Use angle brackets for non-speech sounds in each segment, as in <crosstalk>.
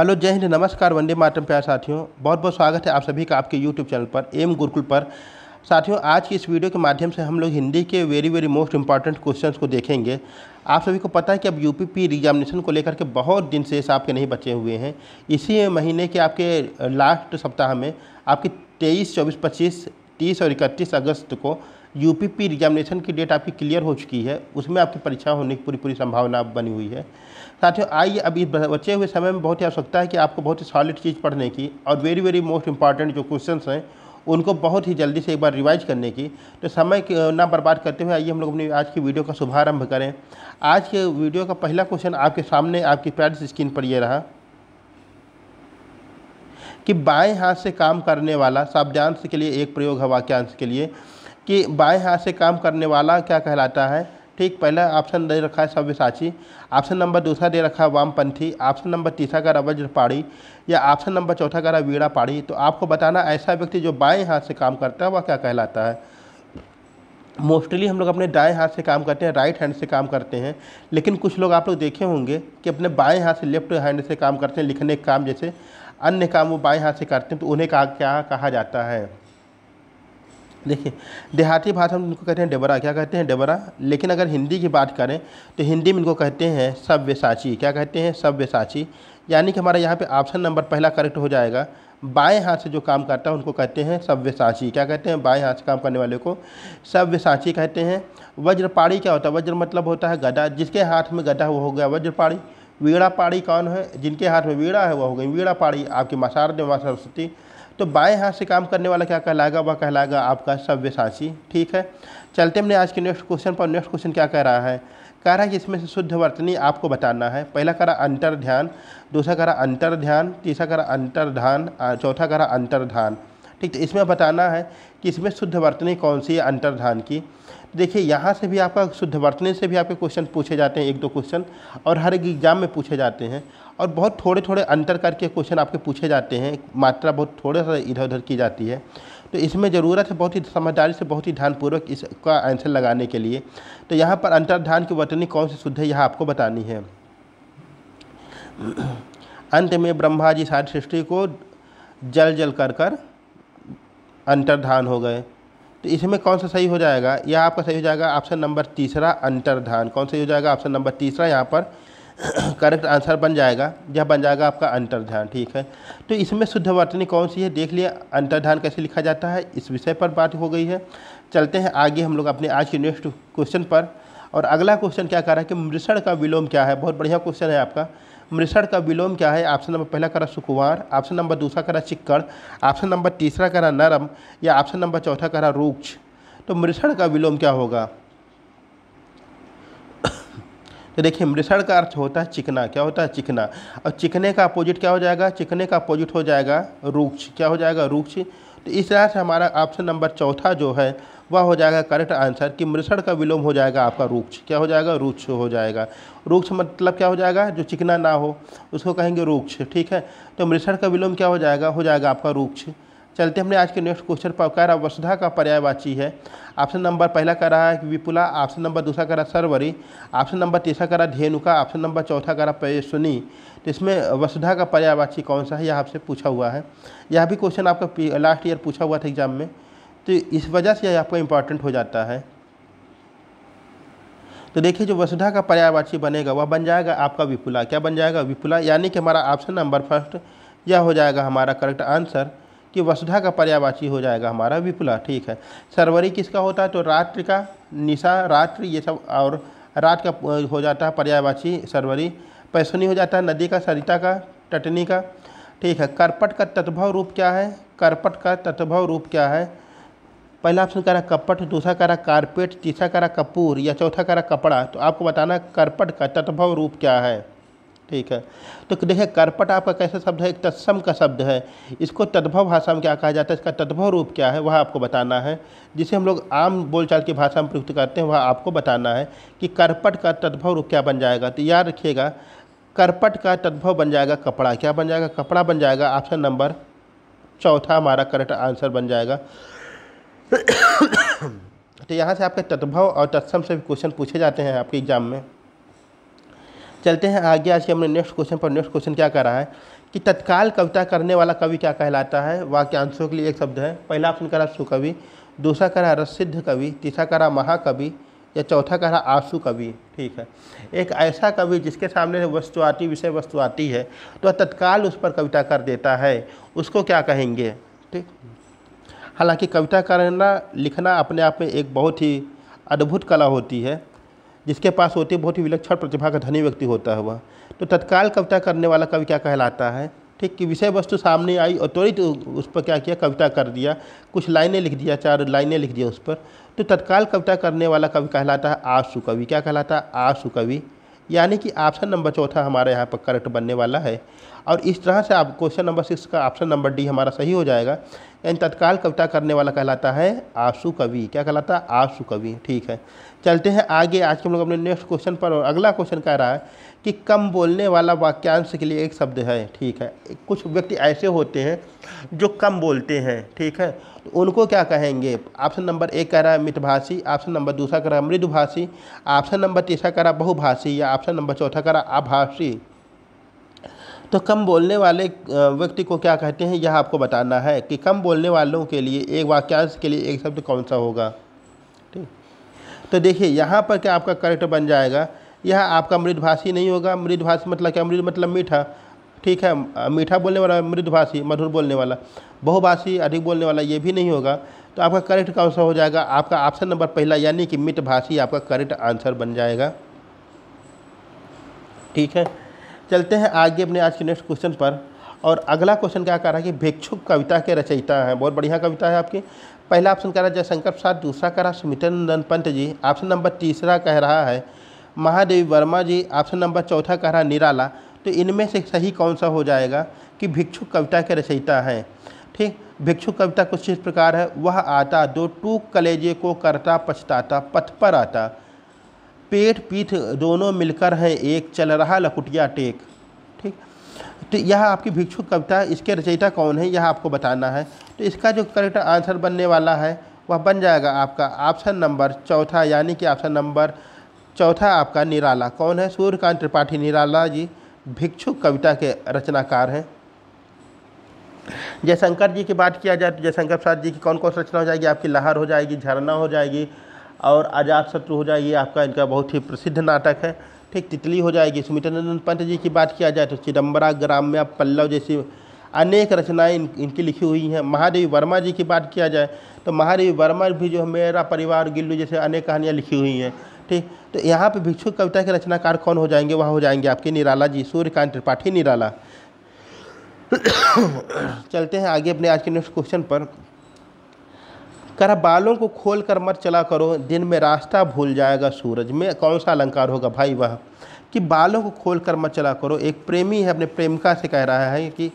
hello जय हिंद नमस्कार वंदे मातम प्यार साथियों बहुत बहुत स्वागत है आप सभी का आपके यूट्यूब चैनल पर एम गुरुकुल पर साथियों आज की इस वीडियो के माध्यम से हम लोग हिंदी के very very most important questions को देखेंगे आप सभी को पता है कि अब यू पी पी रिजामिनेशन को लेकर के बहुत दिन शेष आपके नहीं बचे हुए हैं इसी महीने के आपके लास्ट सप्ताह में आपकी तेईस चौबीस पच्चीस तीस और इकतीस अगस्त को यूपीपी एग्जामिनेशन की डेट आपकी क्लियर हो चुकी है उसमें आपकी परीक्षा होने की पूरी पूरी संभावना बनी हुई है साथियों आइए अभी बचे हुए समय में बहुत ही आवश्यकता है कि आपको बहुत ही सॉलिड चीज़ पढ़ने की और वेरी वेरी मोस्ट इंपॉर्टेंट जो क्वेश्चन हैं उनको बहुत ही जल्दी से एक बार रिवाइज करने की तो समय ना बर्बाद करते हुए आइए हम लोग अपनी आज की वीडियो का शुभारंभ करें आज के वीडियो का पहला क्वेश्चन आपके सामने आपकी प्रैक्टिस स्क्रीन पर यह रहा कि बाएं हाथ से काम करने वाला शब्दांश के लिए एक प्रयोग है वाक्यांश के लिए कि बाएं हाथ से काम करने वाला क्या कहलाता है ठीक पहला ऑप्शन दे रखा है सव्यसाची ऑप्शन नंबर दूसरा दे रखा है वामपंथी ऑप्शन नंबर तीसरा का वज्र पाड़ी या ऑप्शन नंबर चौथा का वीड़ा पाड़ी तो आपको बताना ऐसा व्यक्ति जो बाएं हाथ से काम करता है वह क्या कहलाता है मोस्टली हम लोग अपने दाएं हाथ से काम करते हैं राइट हैंड से काम करते हैं लेकिन कुछ लोग आप लोग देखे होंगे कि अपने बाएं हाथ से लेफ्ट हैंड से काम करते हैं लिखने का काम जैसे अन्य काम वो बाएं हाथ से करते हैं तो उन्हें कहा क्या कहा जाता है देखिए देहाती भाषा में इनको कहते हैं डेबरा क्या कहते हैं डेबरा लेकिन अगर हिंदी की बात करें तो हिंदी में इनको कहते हैं सव्य साची क्या कहते हैं सव्य साची यानी कि हमारा यहाँ पे ऑप्शन नंबर पहला करेक्ट हो जाएगा बाएं हाथ से जो काम करता है उनको कहते हैं सव्य क्या कहते हैं बाएं हाथ से काम करने वाले को सव्य साची कहते हैं वज्रपाड़ी क्या होता है वज्र मतलब होता है गदा जिसके हाथ में गदा वो हो गया वज्रपाड़ी वीड़ा पाड़ी कौन है जिनके हाथ में वीड़ा है वह हो गई वीड़ा पाड़ी आपकी मसारद माँ सरस्वती तो बाएं हाथ से काम करने वाला क्या कहलाएगा वह कहलाएगा आपका सव्यसाची ठीक है चलते हमने आज के नेक्स्ट क्वेश्चन पर नेक्स्ट क्वेश्चन क्या कह रहा है कह रहा है कि इसमें से शुद्ध वर्तनी आपको बताना है पहला कह रहा अंतर ध्यान दूसरा कह रहा अंतर ध्यान तीसरा कह रहा अंतर्धान चौथा कह रहा अंतर्धान ठीक तो इसमें बताना है कि इसमें शुद्ध वर्तनी कौन सी है अंतर्धान की देखिए यहाँ से भी आपका शुद्ध वर्तनी से भी आपके क्वेश्चन पूछे जाते हैं एक दो क्वेश्चन और हर एक एग्जाम में पूछे जाते हैं और बहुत थोड़े थोड़े अंतर करके क्वेश्चन आपके पूछे जाते हैं मात्रा बहुत थोड़े सा इधर उधर की जाती है तो इसमें ज़रूरत है बहुत ही समझदारी से बहुत ही ध्यानपूर्वक इसका आंसर लगाने के लिए तो यहाँ पर अंतर्धान की वर्तनी कौन सी शुद्ध है यह आपको बतानी है अंत में ब्रह्मा जी सारी सृष्टि को जल जल कर कर अंतर्धान हो गए तो इसमें कौन सा सही हो जाएगा यह आपका सही हो जाएगा ऑप्शन नंबर तीसरा अंतर्धान कौन सा हो जाएगा ऑप्शन नंबर तीसरा यहाँ पर करेक्ट <coughs> आंसर बन जाएगा यह बन जाएगा आपका अंतर्ध्यान ठीक है तो इसमें शुद्ध वर्तनी कौन सी है देख लिया अंतर्ध्यान कैसे लिखा जाता है इस विषय पर बात हो गई है चलते हैं आगे हम लोग अपने आज के नेक्स्ट क्वेश्चन पर और अगला क्वेश्चन क्या कह रहा है कि मृषण का विलोम क्या है बहुत बढ़िया क्वेश्चन है आपका मृषण का विलोम क्या है ऑप्शन नंबर पहला करा सुकुमार ऑप्शन नंबर दूसरा करा चिक्कड़ ऑप्शन नंबर तीसरा करा नरम या ऑप्शन नंबर चौथा करा रूक्ष तो मृषण का विलोम क्या होगा तो देखिए मृषण का अर्थ होता है चिकना क्या होता है चिकना और चिकने का अपोजिट क्या हो जाएगा चिकने का अपोजिट हो जाएगा रूक्ष क्या हो जाएगा रूक्ष तो इस तरह से हमारा ऑप्शन नंबर चौथा जो है वह हो जाएगा करेक्ट आंसर कि मृषण का विलोम हो जाएगा आपका रूक्ष क्या हो जाएगा रूक्ष हो जाएगा रूक्ष मतलब क्या हो जाएगा जो चिकना ना हो उसको कहेंगे रूक्ष ठीक है तो मृषण का विलोम क्या हो जाएगा हो जाएगा आपका रूक्ष चलते हमने आज के नेक्स्ट क्वेश्चन पर कह रहा वसुधा का पर्यायवाची है ऑप्शन नंबर पहला कह रहा है कि विपुला ऑप्शन नंबर दूसरा कह रहा सर्वरी ऑप्शन नंबर तीसरा कह रहा धेनुका ऑप्शन नंबर चौथा कह रहा पयसुनी तो इसमें वसुधा का पर्यायवाची कौन सा है यह आपसे पूछा हुआ है यह भी क्वेश्चन आपका लास्ट ईयर पूछा हुआ था एग्जाम में तो इस वजह से यह आपका इम्पॉर्टेंट हो जाता है तो देखिए जो वसुधा का पर्यायवाची बनेगा वह बन जाएगा आपका विपुला क्या बन जाएगा विपुला यानी कि हमारा ऑप्शन नंबर फर्स्ट यह हो जाएगा हमारा करेक्ट आंसर कि वसुधा का पर्यावाची हो जाएगा हमारा विपुला ठीक है सर्वरी किसका होता है तो रात्रि का निशा रात्रि ये सब और रात का हो जाता है पर्यावाची सर्वरी पैसुनी हो जाता है नदी का सरिता का टटनी का ठीक है करपट का तत्भव रूप क्या है करपट का तत्भव रूप क्या है पहला ऑप्शन करा कपट दूसरा रहा कारपेट तीसरा करा कपूर या चौथा रहा कपड़ा तो आपको बताना करपट का तत्भव रूप क्या है ठीक है तो देखिए कर्पट आपका कैसा शब्द है एक तत्सम का शब्द है इसको तद्भव भाषा में क्या कहा जाता है इसका तद्भव रूप क्या है वह आपको बताना है जिसे हम लोग आम बोलचाल की भाषा में प्रयुक्त करते हैं वह आपको बताना है कि कर्पट का तद्भव रूप क्या बन जाएगा तो याद रखिएगा कर्पट का तद्भव बन जाएगा कपड़ा क्या बन जाएगा कपड़ा बन जाएगा ऑप्शन नंबर चौथा हमारा करेक्ट आंसर बन जाएगा <coughs> तो यहाँ से आपके तद्भव और तत्सम से भी क्वेश्चन पूछे जाते हैं आपके एग्ज़ाम में चलते हैं आगे आज के हमने नेक्स्ट क्वेश्चन पर नेक्स्ट क्वेश्चन क्या करा है कि तत्काल कविता करने वाला कवि क्या कहलाता है वाक्यांशों के लिए एक शब्द है पहला ऑप्शन करा सुकवि दूसरा करा रसिद्ध कवि तीसरा करा महाकवि या चौथा करा आंसू कवि ठीक है एक ऐसा कवि जिसके सामने वस्तु आती विषय वस्तु आती है तो तत्काल उस पर कविता कर देता है उसको क्या कहेंगे ठीक हालांकि कविता करना लिखना अपने आप में एक बहुत ही अद्भुत कला होती है जिसके पास होती है बहुत ही विलक्षण प्रतिभा का धनी व्यक्ति होता है वह तो तत्काल कविता करने वाला कवि क्या कहलाता है ठीक कि विषय वस्तु सामने आई और त्वरित तो उस पर क्या किया कविता कर दिया कुछ लाइनें लिख दिया चार लाइनें लिख दिया उस पर तो तत्काल कविता करने वाला कवि कहलाता है आशु कवि क्या कहलाता है आशु कवि यानी कि ऑप्शन नंबर चौथा हमारे यहाँ पर करेक्ट बनने वाला है और इस तरह से आप क्वेश्चन नंबर सिक्स का ऑप्शन नंबर डी हमारा सही हो जाएगा यानी तत्काल कविता करने वाला कहलाता है आशु कवि क्या कहलाता है आशु कवि ठीक है चलते हैं आगे आज के हम लोग अपने नेक्स्ट क्वेश्चन पर और अगला क्वेश्चन कह रहा है कि कम बोलने वाला वाक्यांश के लिए एक शब्द है ठीक है कुछ व्यक्ति ऐसे होते हैं जो कम बोलते हैं ठीक है तो उनको क्या कहेंगे ऑप्शन नंबर एक कह रहा है मितभाषी ऑप्शन नंबर दूसरा कह रहा है मृदुभाषी ऑप्शन नंबर तीसरा कह रहा है बहुभाषी या ऑप्शन नंबर चौथा कह रहा है आभाषी तो कम बोलने वाले व्यक्ति को क्या कहते हैं यह आपको बताना है कि कम बोलने वालों के लिए एक वाक्यांश के लिए एक शब्द कौन सा होगा तो देखिए यहाँ पर क्या आपका करेक्ट बन जाएगा यह आपका मृदभाषी नहीं होगा मृदभाषी मतलब क्या मृद मतलब मीठा ठीक है मीठा बोलने वाला मृदभाषी मधुर बोलने वाला बहुभाषी अधिक बोलने वाला ये भी नहीं होगा तो आपका करेक्ट कौन सा हो जाएगा आपका ऑप्शन नंबर पहला यानी कि भाषी आपका करेक्ट आंसर बन जाएगा ठीक है चलते हैं आगे अपने आज के नेक्स्ट क्वेश्चन पर और अगला क्वेश्चन क्या कह रहा है कि भिक्षुक कविता के रचयिता हैं बहुत बढ़िया कविता है आपकी पहला ऑप्शन कह रहा है जयशंकर प्रसाद दूसरा कह रहा है Sumitranandan Pant ji option number तीसरा कह रहा है महादेवी वर्मा जी ऑप्शन नंबर चौथा कह रहा है निराला तो इनमें से सही कौन सा हो जाएगा कि भिक्षु कविता के रचयिता हैं ठीक भिक्षु कविता कुछ इस प्रकार है वह आता दो टूक कलेजे को करता पछताता पथ पर आता पेट पीठ दोनों मिलकर हैं एक चल रहा लकुटिया टेक ठीक तो यह आपकी भिक्षु कविता इसके रचयिता कौन है यह आपको बताना है तो इसका जो करेक्ट आंसर बनने वाला है वह बन जाएगा आपका ऑप्शन नंबर चौथा यानी कि ऑप्शन नंबर चौथा आपका निराला कौन है सूर्यकांत त्रिपाठी निराला जी भिक्षु कविता के रचनाकार हैं जयशंकर जी की बात किया जाए तो जयशंकर प्रसाद जी की कौन कौन सी रचना हो जाएगी आपकी लहर हो जाएगी झरना हो जाएगी और आज़ाद शत्रु हो जाएगी आपका इनका बहुत ही प्रसिद्ध नाटक है ठीक तितली हो जाएगी सुमित्रंदन पंत जी की बात किया जाए तो चिदम्बरा ग्राम्या पल्लव जैसी अनेक रचनाएं इन, इनकी लिखी हुई हैं महादेवी वर्मा जी की बात किया जाए तो महादेवी वर्मा भी जो मेरा परिवार गिल्लू जैसे अनेक कहानियाँ लिखी हुई हैं ठीक तो यहाँ पर भिक्षु कविता के रचनाकार कौन हो जाएंगे वहाँ हो जाएंगे आपके निराला जी सूर्यकांत त्रिपाठी निराला <coughs> चलते हैं आगे अपने आज के नेक्स्ट क्वेश्चन पर कर बालों को खोल कर मत चला करो दिन में रास्ता भूल जाएगा सूरज में कौन सा अलंकार होगा भाई वह कि बालों को खोल कर मत चला करो एक प्रेमी है अपने प्रेमिका से कह रहा है कि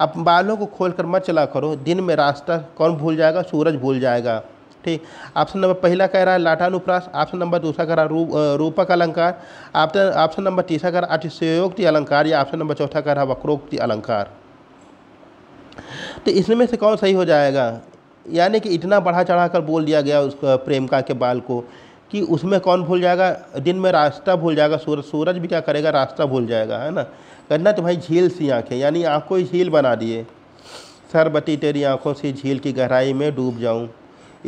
अब बालों को खोल कर मत चला करो दिन में रास्ता कौन भूल जाएगा सूरज भूल जाएगा ठीक ऑप्शन नंबर पहला कह रहा है लाठानुप्रास ऑप्शन नंबर दूसरा कह रहा है रू, रूपक अलंकार ऑप्शन ऑप्शन नंबर तीसरा कह रहा अतिशयोक्ति अलंकार या ऑप्शन नंबर चौथा कह रहा वक्रोक्ति अलंकार तो इसमें से कौन सही हो जाएगा यानी कि इतना बढ़ा चढ़ा कर बोल दिया गया उस प्रेमका के बाल को कि उसमें कौन भूल जाएगा दिन में रास्ता भूल जाएगा सूरज सूरज भी क्या करेगा रास्ता भूल जाएगा है ना करना तो भाई झील सी आँखें यानी आँखों ही झील बना दिए सरबती तेरी आँखों से झील की गहराई में डूब जाऊँ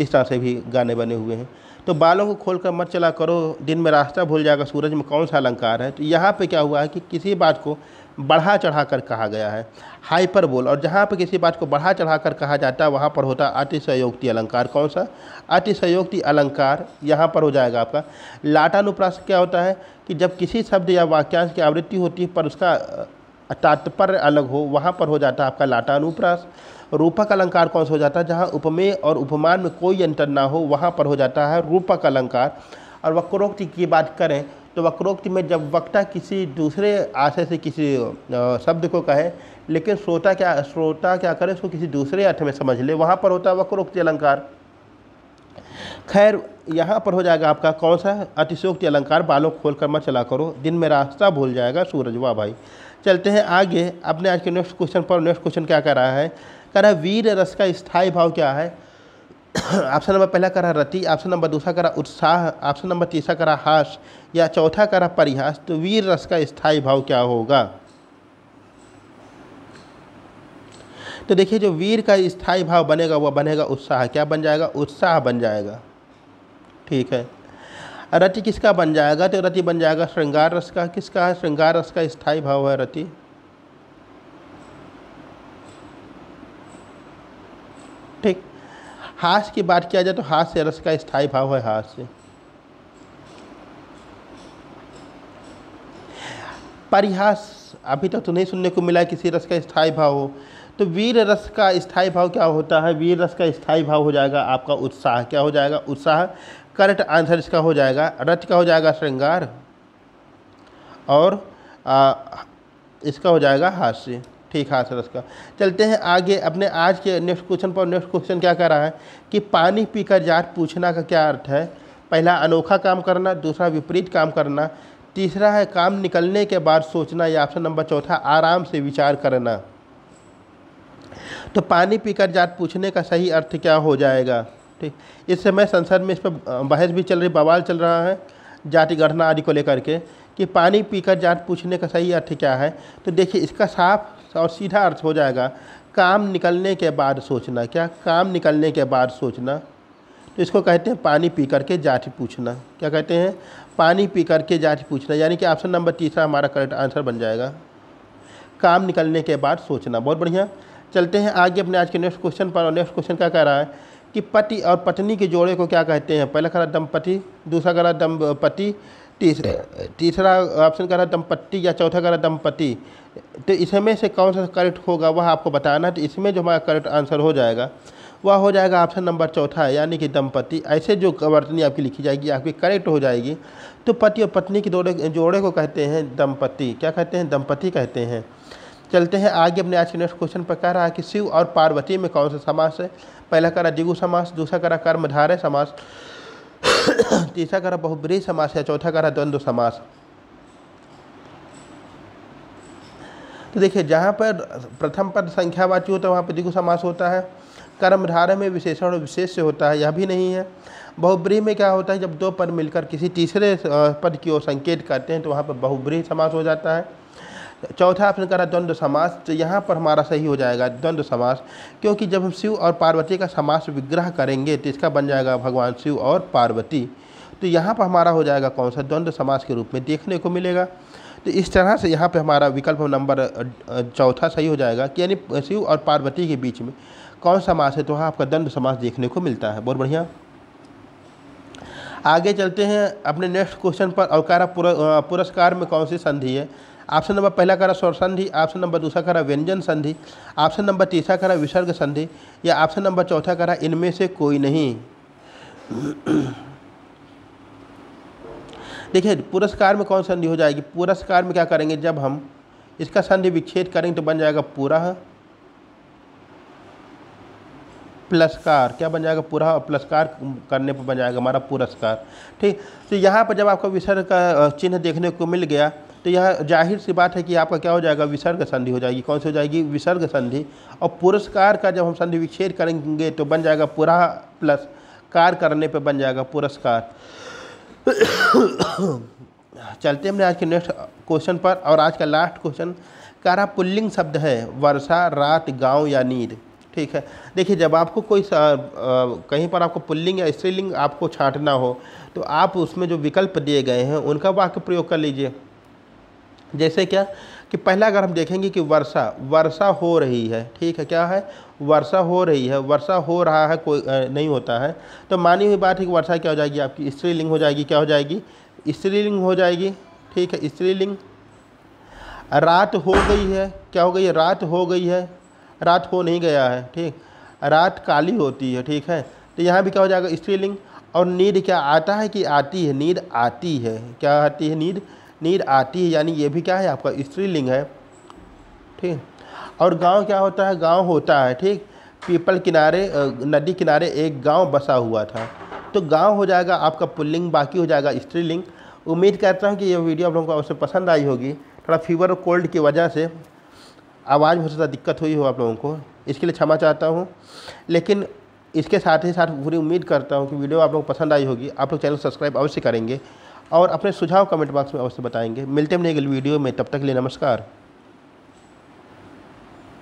इस तरह से भी गाने बने हुए हैं तो बालों को खोल कर मत चला करो दिन में रास्ता भूल जाएगा सूरज में कौन सा अलंकार है तो यहाँ पे क्या हुआ है कि किसी बात को बढ़ा चढ़ा कर कहा गया है हाइपर बोल और जहाँ पर किसी बात को बढ़ा चढ़ा कर कहा जाता है वहाँ पर होता अतिशयोक्ति अलंकार कौन सा अतिशयोक्ति अलंकार यहाँ पर हो जाएगा आपका लाटानुप्रास क्या होता है कि जब किसी शब्द या वाक्यांश की आवृत्ति होती है पर उसका तात्पर्य अलग हो वहाँ पर हो जाता है आपका लाटानुप्रास रूपक अलंकार कौन सा हो जाता है जहाँ उपमेय और उपमान में कोई अंतर ना हो वहाँ पर हो जाता है रूपक अलंकार और वक्रोक्ति की बात करें तो वक्रोक्ति में जब वक्ता किसी दूसरे आशय से किसी शब्द को कहे लेकिन श्रोता क्या श्रोता क्या करे उसको किसी दूसरे अर्थ में समझ ले वहाँ पर होता है वक्रोक्ति अलंकार खैर यहाँ पर हो जाएगा आपका कौन सा अतिशोक्ति अलंकार बालों खोल कर मत चला करो दिन में रास्ता भूल जाएगा सूरज वाह भाई चलते हैं आगे अपने आज के नेक्स्ट क्वेश्चन पर नेक्स्ट क्वेश्चन क्या कर रहा है कह रहा है वीर रस का स्थायी भाव क्या है <coughs> ऑप्शन नंबर पहला करा रति ऑप्शन नंबर दूसरा करा उत्साह ऑप्शन नंबर तीसरा करा हास या चौथा करा परिहास तो वीर रस का स्थायी भाव क्या होगा तो देखिए जो वीर का स्थायी भाव बनेगा वह बनेगा उत्साह क्या बन जाएगा उत्साह बन जाएगा ठीक है रति किसका बन जाएगा तो रति बन जाएगा श्रृंगार रस का किसका है श्रृंगार रस का स्थायी भाव है रति ठीक हास की बात किया जाए तो हास से रस का स्थायी भाव है हास से परिहास अभी तक तो नहीं सुनने को मिला किसी रस का स्थायी भाव हो तो वीर रस का स्थायी भाव क्या होता है वीर रस का स्थायी भाव हो जाएगा आपका उत्साह क्या हो जाएगा उत्साह करेक्ट आंसर इसका हो जाएगा रच का हो जाएगा श्रृंगार और आ, इसका हो जाएगा हास्य ठीक है हाँ सर उसका चलते हैं आगे अपने आज के नेक्स्ट क्वेश्चन पर नेक्स्ट क्वेश्चन क्या कर रहा है कि पानी पीकर जाट पूछना का क्या अर्थ है पहला अनोखा काम करना दूसरा विपरीत काम करना तीसरा है काम निकलने के बाद सोचना या ऑप्शन नंबर चौथा आराम से विचार करना तो पानी पीकर जाट पूछने का सही अर्थ क्या हो जाएगा ठीक इस समय संसद में इस पर बहस भी चल रही बवाल चल रहा है जाति गणना आदि को लेकर के कि पानी पीकर जाट पूछने का सही अर्थ क्या है तो देखिए इसका साफ और सीधा अर्थ हो जाएगा काम निकलने के बाद सोचना क्या काम निकलने के बाद सोचना तो इसको कहते हैं पानी पी करके जाति पूछना क्या कहते हैं पानी पी करके जाति पूछना यानी कि ऑप्शन नंबर तीसरा हमारा करेक्ट आंसर बन जाएगा काम निकलने के बाद सोचना बहुत बढ़िया चलते हैं आगे अपने आज के नेक्स्ट क्वेश्चन पर और नेक्स्ट क्वेश्चन क्या कह रहा है कि पति और पत्नी के जोड़े को क्या कहते हैं पहला कह रहा दंपति दूसरा कह रहा दंपति तीसरे तीसरा ऑप्शन कह रहा दंपत्ति या चौथा कह रहा दंपति तो इसमें से कौन सा करेक्ट होगा वह आपको बताना है तो इसमें जो हमारा करेक्ट आंसर हो जाएगा वह हो जाएगा ऑप्शन नंबर चौथा यानी कि दंपति ऐसे जो वर्तनी आपकी लिखी जाएगी आपकी करेक्ट हो जाएगी तो पति और पत्नी के जोड़े जोड़े को कहते हैं दंपति क्या कहते हैं दंपति कहते हैं चलते हैं आगे अपने आज के नेक्स्ट क्वेश्चन पर कह रहा है कि शिव और पार्वती में कौन सा समास है पहला करा दिगु समास दूसरा करा कर्मधारय समास <coughs> तीसरा रहा बहुब्री समास या चौथा रहा द्वंद्व समास तो देखिए जहाँ पर प्रथम पद संख्यावाची होता है वहाँ पर द्विगु समास होता है कर्मधारा में विशेषण और विशेष से होता है यह भी नहीं है बहुब्री में क्या होता है जब दो पद मिलकर किसी तीसरे पद की ओर संकेत करते हैं तो वहाँ पर बहुब्रीह समास हो जाता है चौथा आपने करा द्वंद्व समास तो यहाँ पर हमारा सही हो जाएगा द्वंद्व समास क्योंकि जब हम शिव और पार्वती का समास विग्रह करेंगे तो इसका बन जाएगा भगवान शिव और पार्वती तो यहाँ पर हमारा हो जाएगा कौन सा द्वंद्व समास के रूप में देखने को मिलेगा तो इस तरह से यहाँ पर हमारा विकल्प नंबर चौथा सही हो जाएगा कि यानी शिव और पार्वती के बीच में कौन सा मास है तो वहाँ आपका दंड समास देखने को मिलता है बहुत बढ़िया आगे चलते हैं अपने नेक्स्ट क्वेश्चन पर और पुरस्कार में कौन सी संधि है ऑप्शन नंबर पहला करा स्वर संधि ऑप्शन नंबर दूसरा करा व्यंजन संधि ऑप्शन नंबर तीसरा करा विसर्ग संधि या ऑप्शन नंबर चौथा करा इनमें से कोई नहीं देखिए पुरस्कार में कौन संधि हो जाएगी पुरस्कार में क्या करेंगे जब हम इसका संधि विच्छेद करेंगे तो बन जाएगा पूरा प्लसकार क्या बन जाएगा पूरा और प्लसकार करने पर बन जाएगा हमारा पुरस्कार ठीक तो यहाँ पर जब आपको विसर्ग का चिन्ह देखने को मिल गया तो यह जाहिर सी बात है कि आपका क्या हो जाएगा विसर्ग संधि हो जाएगी कौन सी हो जाएगी विसर्ग संधि और पुरस्कार का जब हम संधि विच्छेद करेंगे तो बन जाएगा पुरा प्लस कार करने पे बन जाएगा पुरस्कार <coughs> चलते हमने आज के नेक्स्ट क्वेश्चन पर और आज का लास्ट क्वेश्चन कारा पुल्लिंग शब्द है वर्षा रात गांव या नींद ठीक है देखिए जब आपको कोई आ, आ, कहीं पर आपको पुल्लिंग या स्त्रीलिंग आपको छाटना हो तो आप उसमें जो विकल्प दिए गए हैं उनका वाक्य प्रयोग कर लीजिए जैसे क्या कि पहला अगर हम देखेंगे कि वर्षा वर्षा हो रही है ठीक है क्या है वर्षा हो रही है वर्षा हो रहा है कोई नहीं होता है तो मानी हुई बात है कि वर्षा क्या हो जाएगी आपकी स्त्रीलिंग हो जाएगी क्या हो जाएगी स्त्रीलिंग हो जाएगी ठीक है स्त्रीलिंग रात हो गई है क्या हो गई है रात हो गई है रात हो नहीं गया है ठीक रात काली होती है ठीक है तो यहाँ भी क्या हो जाएगा स्त्रीलिंग और नींद क्या आता है कि आती है नींद आती है क्या आती है नींद नीर आती है यानी ये भी क्या है आपका स्त्रीलिंग है ठीक और गांव क्या होता है गांव होता है ठीक पीपल किनारे नदी किनारे एक गांव बसा हुआ था तो गांव हो जाएगा आपका पुल्लिंग बाकी हो जाएगा स्त्रीलिंग उम्मीद करता हूँ कि यह वीडियो आप लोगों को अवश्य पसंद आई होगी थोड़ा फीवर और कोल्ड की वजह से आवाज़ में ज़्यादा दिक्कत हुई हो आप लोगों को इसके लिए क्षमा चाहता हूँ लेकिन इसके साथ ही साथ पूरी उम्मीद करता हूँ कि वीडियो आप लोग पसंद आई होगी आप लोग चैनल सब्सक्राइब अवश्य करेंगे और अपने सुझाव कमेंट बॉक्स में अवश्य बताएंगे मिलते हैं अपने अगले वीडियो में तब तक के लिए नमस्कार